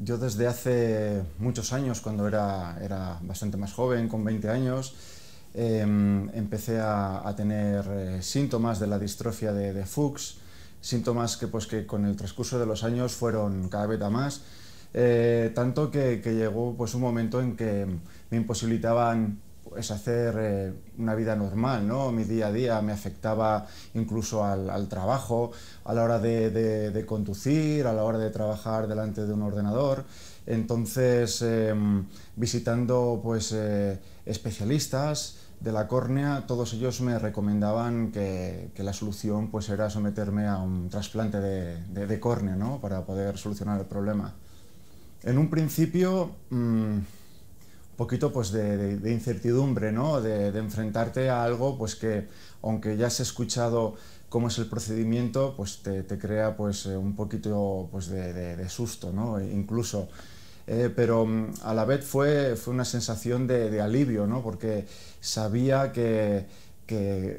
Yo desde hace muchos años, cuando era, era bastante más joven, con 20 años, em, empecé a, tener eh, síntomas de la distrofia de, Fuchs, síntomas que, pues, que con el transcurso de los años fueron cada vez más, eh, tanto que, que, llegó pues, un momento en que me imposibilitaban ...es hacer eh, una vida normal, ¿no? Mi día a día me afectaba incluso al, trabajo, a la hora de, conducir, a la hora de trabajar delante de un ordenador. Entonces, em, visitando pues eh, especialistas de la córnea, todos ellos me recomendaban que, la solución pues era someterme a un trasplante de, córnea, ¿no? Para poder solucionar el problema. En un principio... Mm, poquito pues de, incertidumbre, ¿no? De, enfrentarte a algo pues que aunque ya has escuchado cómo es el procedimiento, pues te, crea pues eh, un poquito pues de, susto, ¿no? E incluso. Eh, pero mm, a la vez fue, fue una sensación de, alivio, ¿no? Porque sabía que,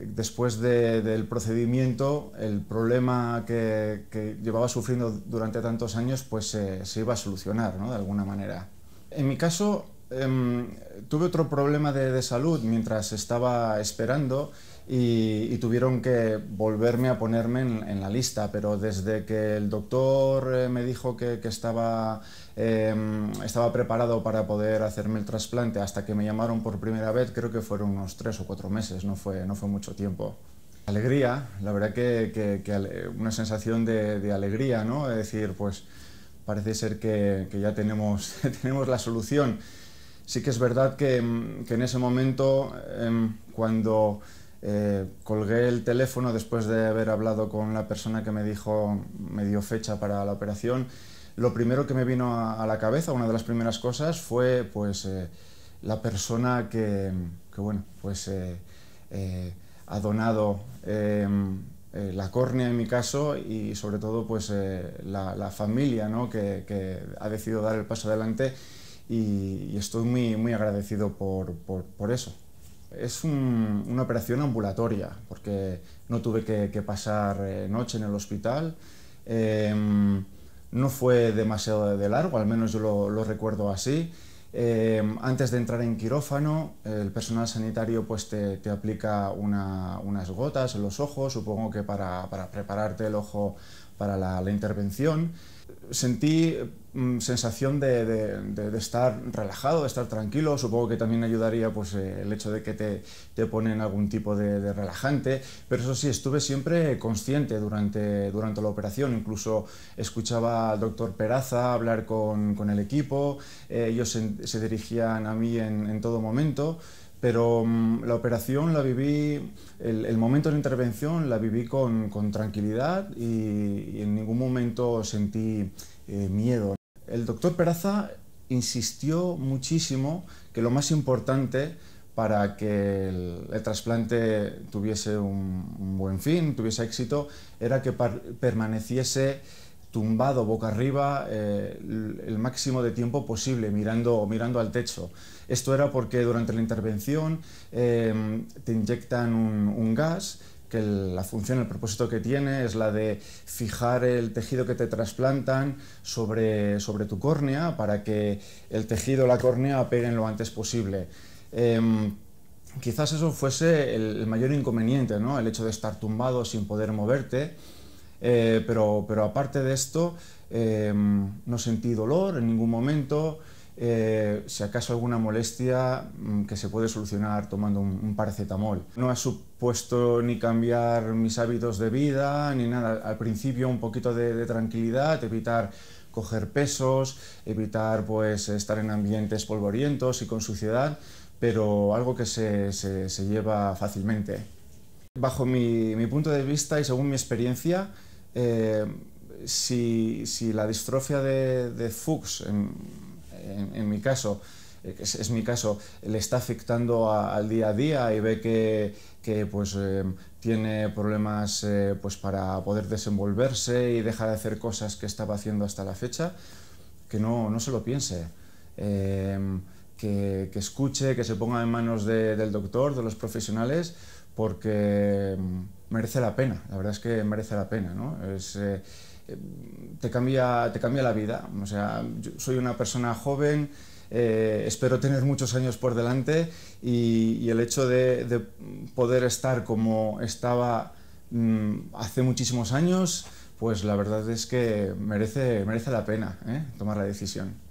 después del procedimiento el problema que, llevaba sufriendo durante tantos años pues se iba a solucionar, De alguna manera. En mi caso, Em, tuve otro problema de, salud mientras estaba esperando y, tuvieron que volverme a ponerme en, la lista, pero desde que el doctor eh, me dijo que, estaba, em, estaba preparado para poder hacerme el trasplante hasta que me llamaron por primera vez, creo que fueron unos tres o cuatro meses, no fue, no fue mucho tiempo. Alegría, la verdad que, una sensación de, alegría, ¿no? Es decir, pues parece ser que, que ya tenemos, tenemos la solución. Sí que es verdad que, mm, en ese momento, em, cuando eh, colgué el teléfono después de haber hablado con la persona que me dijo, me dio fecha para la operación, lo primero que me vino a, la cabeza, una de las primeras cosas, fue pues eh, la persona que, bueno, pues eh, ha donado em, la córnea en mi caso y sobre todo pues la, familia ¿no? que, ha decidido dar el paso adelante y, estoy muy, muy agradecido por, por, eso. Es una operación ambulatoria porque no tuve que, pasar eh, noche en el hospital. Em, no fue demasiado de largo, al menos yo lo, recuerdo así. Em, antes de entrar en quirófano, el personal sanitario pues, te, te aplica unas gotas en los ojos, supongo que para, para prepararte el ojo para la intervención sentí mm, sensación de, de, estar relajado, de estar tranquilo. Supongo que también ayudaría pues, eh, el hecho de que te, te ponen algún tipo de, relajante. Pero eso sí, estuve siempre consciente durante, durante la operación. Incluso escuchaba al doctor Peraza hablar con, con el equipo. Eh, ellos se, dirigían a mí en, en todo momento pero mm, la operación la viví, el, momento de intervención la viví con, con tranquilidad y, y, en ningún momento sentí eh, miedo. El doctor Peraza insistió muchísimo que lo más importante para que el, trasplante tuviese un, buen fin, tuviese éxito, era que permaneciese tumbado boca arriba eh, el, máximo de tiempo posible, mirando, mirando al techo. Esto era porque durante la intervención eh, te inyectan un, un gas que la función, el propósito que tiene es la de fijar el tejido que te trasplantan sobre, sobre tu córnea para que el tejido, la córnea, peguen lo antes posible. Em, quizás eso fuese el, mayor inconveniente, ¿no? el hecho de estar tumbado sin poder moverte, eh, pero, aparte de esto, em, no sentí dolor en ningún momento. Eh, si acaso alguna molestia mm, que se puede solucionar tomando un, paracetamol. No ha supuesto ni cambiar mis hábitos de vida ni nada. Al principio un poquito de, tranquilidad, evitar coger pesos, evitar pues estar en ambientes polvorientos y con suciedad, pero algo que se, lleva fácilmente. Bajo mi, punto de vista y según mi experiencia, eh, si, la distrofia de, de Fuchs en, en, mi caso, eh, es, mi caso, le está afectando al día a día y ve que, que pues, eh, tiene problemas eh, pues, para poder desenvolverse y deja de hacer cosas que estaba haciendo hasta la fecha, que no, no se lo piense. Em, que, que, escuche, que se ponga en manos del doctor, de los profesionales, porque em, merece la pena, la verdad es que merece la pena. ¿no? Es, te cambia, te cambia la vida. O sea, yo soy una persona joven, eh, espero tener muchos años por delante y, el hecho de, poder estar como estaba mm, hace muchísimos años, pues la verdad es que merece, merece la pena ¿eh? tomar la decisión.